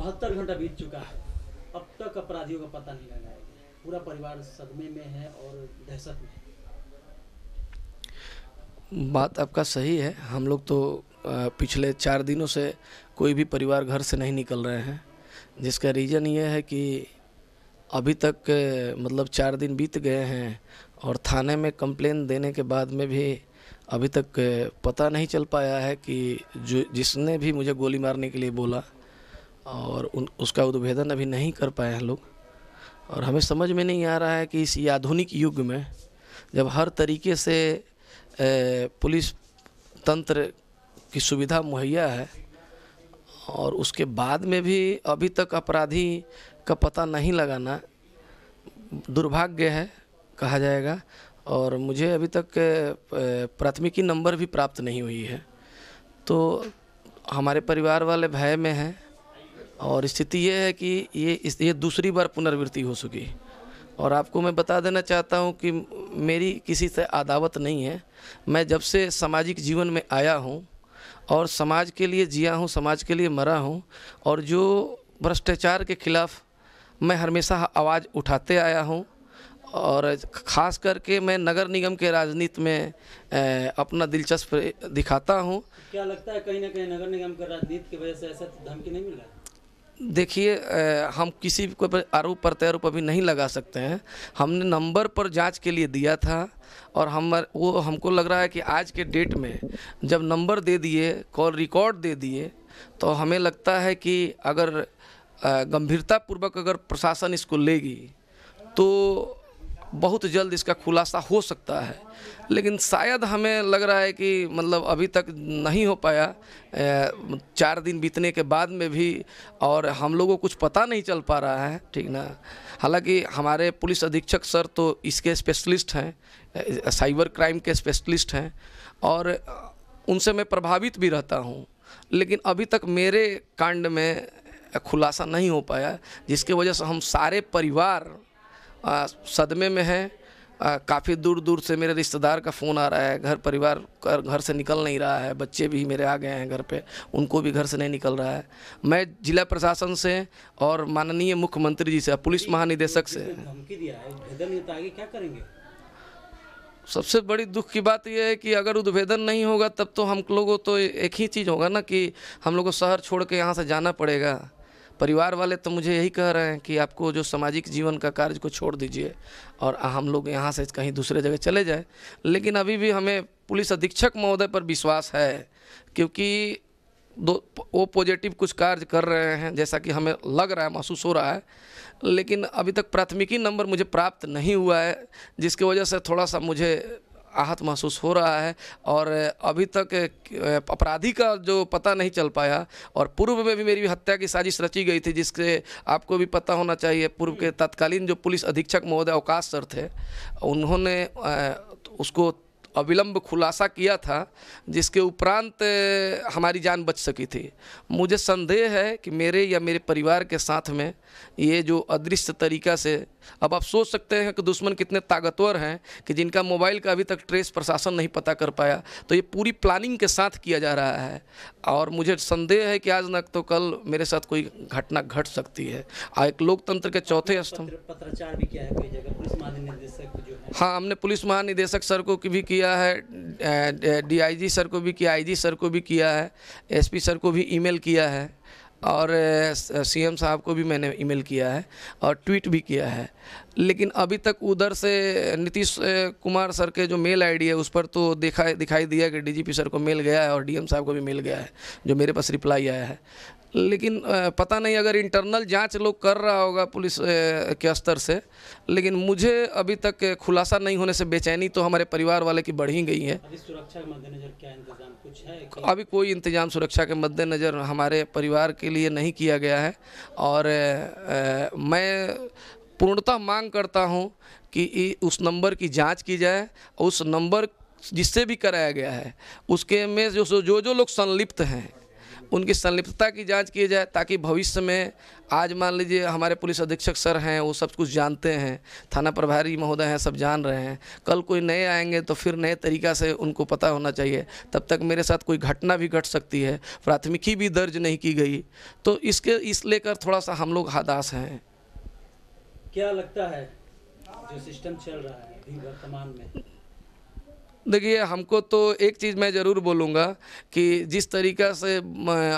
बहत्तर घंटा बीत चुका है अब तक अपराधियों का पता नहीं लगाया गया पूरा परिवार सदमे में है और दहशत में बात आपका सही है हम लोग तो पिछले चार दिनों से कोई भी परिवार घर से नहीं निकल रहे हैं जिसका रीज़न ये है कि अभी तक मतलब चार दिन बीत गए हैं और थाने में कंप्लेन देने के बाद में भी अभी तक पता नहीं चल पाया है कि जो जिसने भी मुझे गोली मारने के लिए बोला और उन उसका उद्भेदन अभी नहीं कर पाए हैं लोग और हमें समझ में नहीं आ रहा है कि इस आधुनिक युग में जब हर तरीके से पुलिस तंत्र की सुविधा मुहैया है और उसके बाद में भी अभी तक अपराधी का पता नहीं लगाना दुर्भाग्य है कहा जाएगा और मुझे अभी तक प्राथमिकी नंबर भी प्राप्त नहीं हुई है तो हमारे परिवार वाले भय में हैं और स्थिति ये है कि ये इस ये दूसरी बार पुनर्वृत्ति हो चुकी और आपको मैं बता देना चाहता हूँ कि मेरी किसी से अदावत नहीं है मैं जब से सामाजिक जीवन में आया हूँ और समाज के लिए जिया हूँ समाज के लिए मरा हूँ और जो भ्रष्टाचार के खिलाफ मैं हमेशा आवाज़ उठाते आया हूँ और ख़ास करके मैं नगर निगम के राजनीति में अपना दिलचस्प दिखाता हूँ क्या लगता है कहीं ना कहीं नगर निगम के राजनीति की वजह से ऐसा धमकी नहीं मिला देखिए हम किसी को आरोप प्रत्यारोप अभी नहीं लगा सकते हैं हमने नंबर पर जांच के लिए दिया था और हम वो हमको लग रहा है कि आज के डेट में जब नंबर दे दिए कॉल रिकॉर्ड दे दिए तो हमें लगता है कि अगर गंभीरतापूर्वक अगर प्रशासन इसको लेगी तो बहुत जल्द इसका खुलासा हो सकता है लेकिन शायद हमें लग रहा है कि मतलब अभी तक नहीं हो पाया चार दिन बीतने के बाद में भी और हम लोगों को कुछ पता नहीं चल पा रहा है ठीक ना हालांकि हमारे पुलिस अधीक्षक सर तो इसके स्पेशलिस्ट हैं साइबर क्राइम के स्पेशलिस्ट हैं और उनसे मैं प्रभावित भी रहता हूँ लेकिन अभी तक मेरे कांड में खुलासा नहीं हो पाया जिसके वजह से हम सारे परिवार आ, सदमे में हैं काफ़ी दूर दूर से मेरे रिश्तेदार का फ़ोन आ रहा है घर परिवार घर से निकल नहीं रहा है बच्चे भी मेरे आ गए हैं घर पे उनको भी घर से नहीं निकल रहा है मैं जिला प्रशासन से और माननीय मुख्यमंत्री जी से पुलिस महानिदेशक से क्या करेंगे सबसे बड़ी दुख की बात यह है कि अगर उद्भेदन नहीं होगा तब तो हम लोगों तो एक ही चीज़ होगा ना कि हम लोग को शहर छोड़ के यहाँ से जाना पड़ेगा परिवार वाले तो मुझे यही कह रहे हैं कि आपको जो सामाजिक जीवन का कार्य को छोड़ दीजिए और हम लोग यहाँ से कहीं दूसरे जगह चले जाएं लेकिन अभी भी हमें पुलिस अधीक्षक महोदय पर विश्वास है क्योंकि दो वो पॉजिटिव कुछ कार्य कर रहे हैं जैसा कि हमें लग रहा है महसूस हो रहा है लेकिन अभी तक प्राथमिकी नंबर मुझे प्राप्त नहीं हुआ है जिसकी वजह से थोड़ा सा मुझे आहत महसूस हो रहा है और अभी तक अपराधी का जो पता नहीं चल पाया और पूर्व में भी मेरी हत्या की साजिश रची गई थी जिसके आपको भी पता होना चाहिए पूर्व के हम्म। तत्कालीन जो पुलिस अधीक्षक महोदय अवकाश सर थे उन्होंने उसको अविलंब खुलासा किया था जिसके उपरांत हमारी जान बच सकी थी मुझे संदेह है कि मेरे या मेरे परिवार के साथ में ये जो अदृश्य तरीका से अब आप सोच सकते हैं कि दुश्मन कितने ताकतवर हैं कि जिनका मोबाइल का अभी तक ट्रेस प्रशासन नहीं पता कर पाया तो ये पूरी प्लानिंग के साथ किया जा रहा है और मुझे संदेह है कि आज न तो कल मेरे साथ कोई घटना घट सकती है एक लोकतंत्र के चौथे स्तंभ पत्रचार भी किया है कई जगह पुलिस महानिदेशक हाँ हमने पुलिस महानिदेशक सर को भी किया किया है डीआईजी सर को भी किया आईजी सर को भी किया है एसपी सर को भी ईमेल किया है और सीएम साहब को भी मैंने ईमेल किया है और ट्वीट भी किया है लेकिन अभी तक उधर से नीतीश कुमार सर के जो मेल आईडी है उस पर तो देखा दिखाई दिया कि डीजीपी सर को मेल गया है और डीएम साहब को भी मेल गया है जो मेरे पास रिप्लाई आया है लेकिन पता नहीं अगर इंटरनल जांच लोग कर रहा होगा पुलिस के स्तर से लेकिन मुझे अभी तक खुलासा नहीं होने से बेचैनी तो हमारे परिवार वाले की बढ़ ही गई है अभी सुरक्षा के मद्देनज़र क्या इंतजाम कुछ है अभी कोई इंतजाम सुरक्षा के मद्देनज़र हमारे परिवार के लिए नहीं किया गया है और ए, मैं पूर्णतः मांग करता हूँ कि उस नंबर की जाँच की जाए उस नंबर जिससे भी कराया गया है उसके में जो जो जो लोग संलिप्त हैं उनकी संलिप्तता की जांच की जाए ताकि भविष्य में आज मान लीजिए हमारे पुलिस अधीक्षक सर हैं वो सब कुछ जानते हैं थाना प्रभारी महोदय हैं सब जान रहे हैं कल कोई नए आएंगे तो फिर नए तरीका से उनको पता होना चाहिए तब तक मेरे साथ कोई घटना भी घट सकती है प्राथमिकी भी दर्ज नहीं की गई तो इसके इस लेकर थोड़ा सा हम लोग हदास हैं क्या लगता है जो सिस्टम चल रहा है वर्तमान में देखिए हमको तो एक चीज़ मैं ज़रूर बोलूँगा कि जिस तरीक़ा से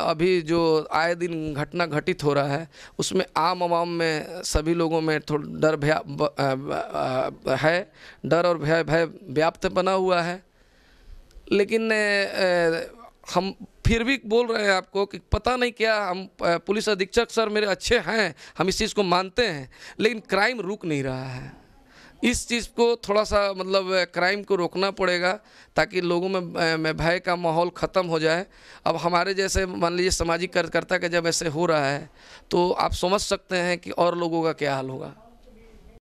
अभी जो आए दिन घटना घटित हो रहा है उसमें आम आवाम में सभी लोगों में थोड़ा डर भया है डर और भय भय व्याप्त बना हुआ है लेकिन हम फिर भी बोल रहे हैं आपको कि पता नहीं क्या हम पुलिस अधीक्षक सर मेरे अच्छे हैं हम इस चीज़ को मानते हैं लेकिन क्राइम रुक नहीं रहा है इस चीज़ को थोड़ा सा मतलब क्राइम को रोकना पड़ेगा ताकि लोगों में में भय का माहौल ख़त्म हो जाए अब हमारे जैसे मान लीजिए सामाजिक कार्यकर्ता का जब ऐसे हो रहा है तो आप समझ सकते हैं कि और लोगों का क्या हाल होगा